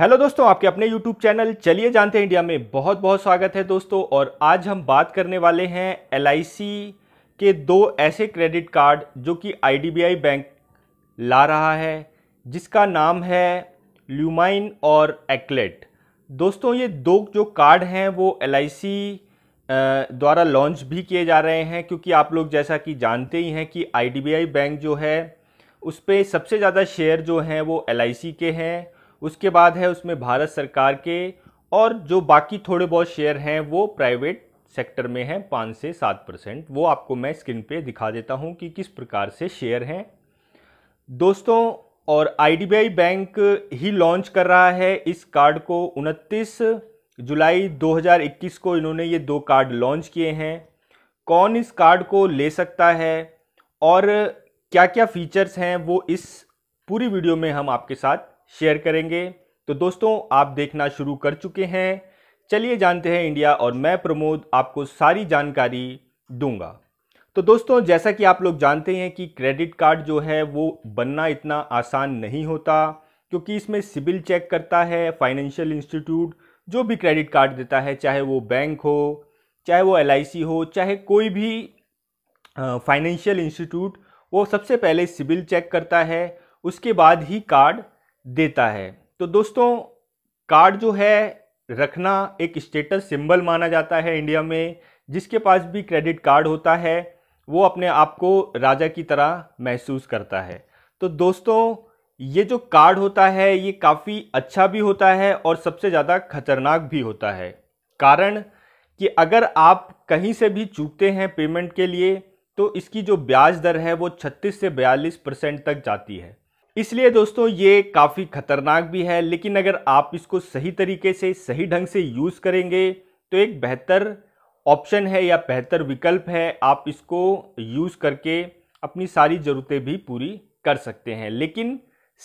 hello दोस्तों आपके अपने यूट्यूब चैनल चलिए जानते हैं इंडिया में बहुत बहुत स्वागत है दोस्तों और आज हम बात करने वाले हैं एल के दो ऐसे क्रेडिट कार्ड जो कि आई बैंक ला रहा है जिसका नाम है ल्यूमाइन और एक्लेट दोस्तों ये दो जो कार्ड हैं वो एल द्वारा लॉन्च भी किए जा रहे हैं क्योंकि आप लोग जैसा कि जानते ही हैं कि आई बैंक जो है उस पर सबसे ज़्यादा शेयर जो हैं वो एल के हैं उसके बाद है उसमें भारत सरकार के और जो बाकी थोड़े बहुत शेयर हैं वो प्राइवेट सेक्टर में हैं पाँच से सात परसेंट वो आपको मैं स्क्रीन पे दिखा देता हूँ कि किस प्रकार से शेयर हैं दोस्तों और आईडीबीआई बैंक ही लॉन्च कर रहा है इस कार्ड को उनतीस जुलाई 2021 को इन्होंने ये दो कार्ड लॉन्च किए हैं कौन इस कार्ड को ले सकता है और क्या क्या फीचर्स हैं वो इस पूरी वीडियो में हम आपके साथ शेयर करेंगे तो दोस्तों आप देखना शुरू कर चुके हैं चलिए जानते हैं इंडिया और मैं प्रमोद आपको सारी जानकारी दूंगा तो दोस्तों जैसा कि आप लोग जानते हैं कि क्रेडिट कार्ड जो है वो बनना इतना आसान नहीं होता क्योंकि इसमें सिबिल चेक करता है फाइनेंशियल इंस्टीट्यूट जो भी क्रेडिट कार्ड देता है चाहे वो बैंक हो चाहे वो एल हो चाहे कोई भी फाइनेंशियल इंस्टीट्यूट वो सबसे पहले सिबिल चेक करता है उसके बाद ही कार्ड देता है तो दोस्तों कार्ड जो है रखना एक स्टेटस सिंबल माना जाता है इंडिया में जिसके पास भी क्रेडिट कार्ड होता है वो अपने आप को राजा की तरह महसूस करता है तो दोस्तों ये जो कार्ड होता है ये काफ़ी अच्छा भी होता है और सबसे ज़्यादा खतरनाक भी होता है कारण कि अगर आप कहीं से भी चूकते हैं पेमेंट के लिए तो इसकी जो ब्याज दर है वो 36 से 42 परसेंट तक जाती है इसलिए दोस्तों ये काफ़ी खतरनाक भी है लेकिन अगर आप इसको सही तरीके से सही ढंग से यूज़ करेंगे तो एक बेहतर ऑप्शन है या बेहतर विकल्प है आप इसको यूज़ करके अपनी सारी ज़रूरतें भी पूरी कर सकते हैं लेकिन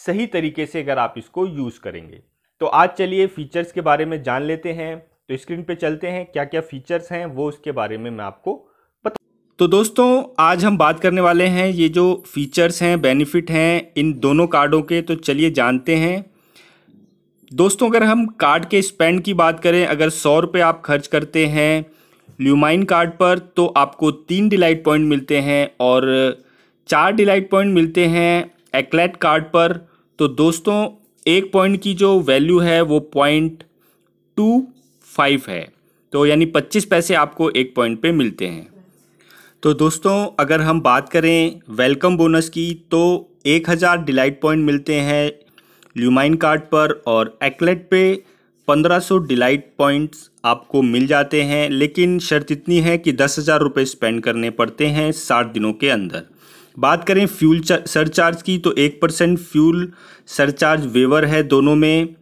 सही तरीके से अगर आप इसको यूज़ करेंगे तो आज चलिए फ़ीचर्स के बारे में जान लेते हैं तो स्क्रीन पे चलते हैं क्या क्या फ़ीचर्स हैं वो उसके बारे में मैं आपको तो दोस्तों आज हम बात करने वाले हैं ये जो फीचर्स हैं बेनिफिट हैं इन दोनों कार्डों के तो चलिए जानते हैं दोस्तों अगर हम कार्ड के स्पेंड की बात करें अगर सौ रुपये आप खर्च करते हैं ल्यूमाइन कार्ड पर तो आपको तीन डिलाइट पॉइंट मिलते हैं और चार डिलाइट पॉइंट मिलते हैं एक्लेट कार्ड पर तो दोस्तों एक पॉइंट की जो वैल्यू है वो पॉइंट टू फाइव है तो यानी पच्चीस पैसे आपको एक पॉइंट पे मिलते हैं तो दोस्तों अगर हम बात करें वेलकम बोनस की तो 1000 डिलाइट पॉइंट मिलते हैं ल्यूमाइन कार्ड पर और एक्लेट पे 1500 डिलाइट पॉइंट्स आपको मिल जाते हैं लेकिन शर्त इतनी है कि दस हज़ार रुपये स्पेंड करने पड़ते हैं साठ दिनों के अंदर बात करें फ्यूल सरचार्ज की तो एक परसेंट फ्यूल सरचार्ज वेवर है दोनों में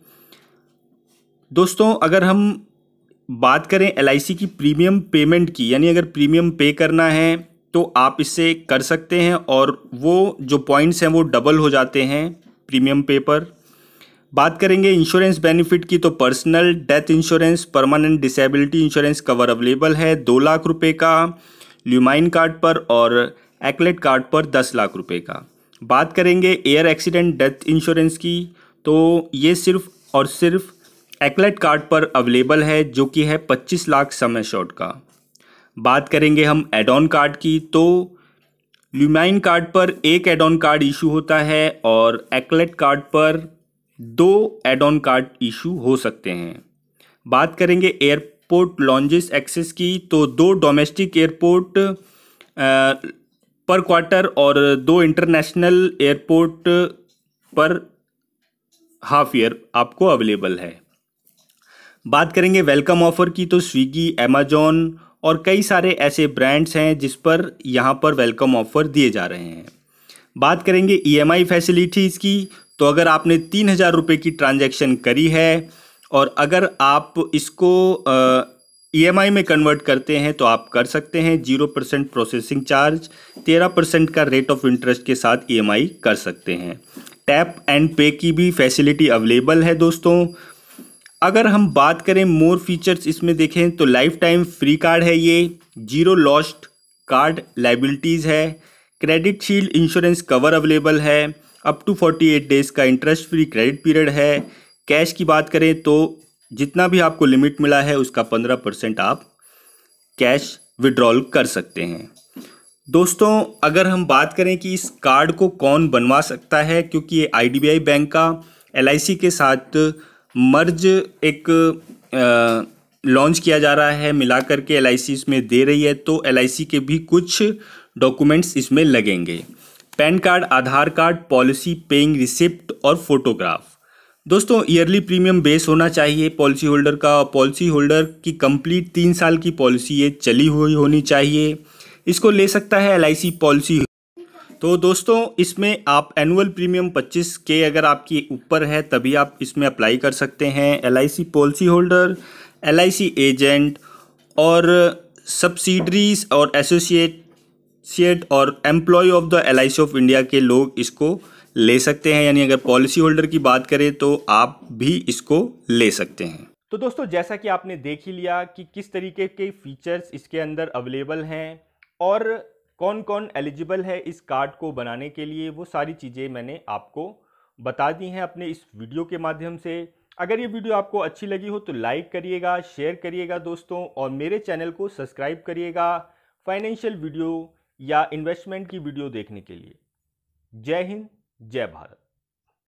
दोस्तों अगर हम बात करें एल की प्रीमियम पेमेंट की यानी अगर प्रीमियम पे करना है तो आप इसे कर सकते हैं और वो जो पॉइंट्स हैं वो डबल हो जाते हैं प्रीमियम पे पर बात करेंगे इंश्योरेंस बेनिफिट की तो personal death insurance permanent disability insurance cover available है दो लाख रुपए का ल्यूमाइन कार्ड पर और एक्लेट कार्ड पर दस लाख रुपए का बात करेंगे एयर एक्सीडेंट डेथ इंश्योरेंस की तो ये सिर्फ और सिर्फ एक्लेट कार्ड पर अवेलेबल है जो कि है 25 लाख समय शॉट का बात करेंगे हम एड ऑन कार्ड की तो ल्यूमाइन कार्ड पर एक एड ऑन कार्ड इशू होता है और एक्लेट कार्ड पर दो एड ऑन कार्ड इशू हो सकते हैं बात करेंगे एयरपोर्ट लॉन्जेस एक्सेस की तो दो डोमेस्टिक एयरपोर्ट पर क्वार्टर और दो इंटरनेशनल एयरपोर्ट पर हाफ ईयर आपको अवेलेबल है बात करेंगे वेलकम ऑफ़र की तो स्विगी अमेजोन और कई सारे ऐसे ब्रांड्स हैं जिस पर यहाँ पर वेलकम ऑफ़र दिए जा रहे हैं बात करेंगे ईएमआई e फैसिलिटीज़ की तो अगर आपने तीन हज़ार रुपये की ट्रांजैक्शन करी है और अगर आप इसको ईएमआई e में कन्वर्ट करते हैं तो आप कर सकते हैं जीरो परसेंट प्रोसेसिंग चार्ज तेरह परसेंट का रेट ऑफ इंटरेस्ट के साथ ईएमआई e कर सकते हैं टैप एंड पे की भी फैसिलिटी अवेलेबल है दोस्तों अगर हम बात करें मोर फीचर्स इसमें देखें तो लाइफ टाइम फ्री कार्ड है ये जीरो लॉस्ट कार्ड लाइबिलिटीज़ है credit shield insurance cover available है up to forty eight days का इंटरेस्ट फ्री क्रेडिट पीरियड है कैश की बात करें तो जितना भी आपको लिमिट मिला है उसका पंद्रह परसेंट आप कैश विड्रॉल कर सकते हैं दोस्तों अगर हम बात करें कि इस कार्ड को कौन बनवा सकता है क्योंकि ये आई बैंक का एल के साथ मर्ज एक लॉन्च किया जा रहा है मिला करके एल इसमें दे रही है तो एल के भी कुछ डॉक्यूमेंट्स इसमें लगेंगे PAN card Aadhaar card policy paying receipt और फोटोग्राफ दोस्तों ईयरली प्रीमियम बेस होना चाहिए पॉलिसी होल्डर का पॉलिसी होल्डर की कंप्लीट तीन साल की पॉलिसी ये चली हुई होनी चाहिए इसको ले सकता है एल पॉलिसी तो दोस्तों इसमें आप एनुअल प्रीमियम 25 के अगर आपकी ऊपर है तभी आप इसमें अप्लाई कर सकते हैं L policy holder L agent और सब्सिडरीज और एसोसिएट और employ of the L of India के लोग इसको ले सकते हैं यानी अगर पॉलिसी होल्डर की बात करें तो आप भी इसको ले सकते हैं तो दोस्तों जैसा कि आपने देख ही लिया कि किस तरीके के फीचर्स इसके अंदर अवेलेबल हैं और कौन कौन एलिजिबल है इस कार्ड को बनाने के लिए वो सारी चीज़ें मैंने आपको बता दी हैं अपने इस वीडियो के माध्यम से अगर ये वीडियो आपको अच्छी लगी हो तो लाइक करिएगा शेयर करिएगा दोस्तों और मेरे चैनल को सब्सक्राइब करिएगा फाइनेंशियल वीडियो या इन्वेस्टमेंट की वीडियो देखने के लिए जय हिंद जय भारत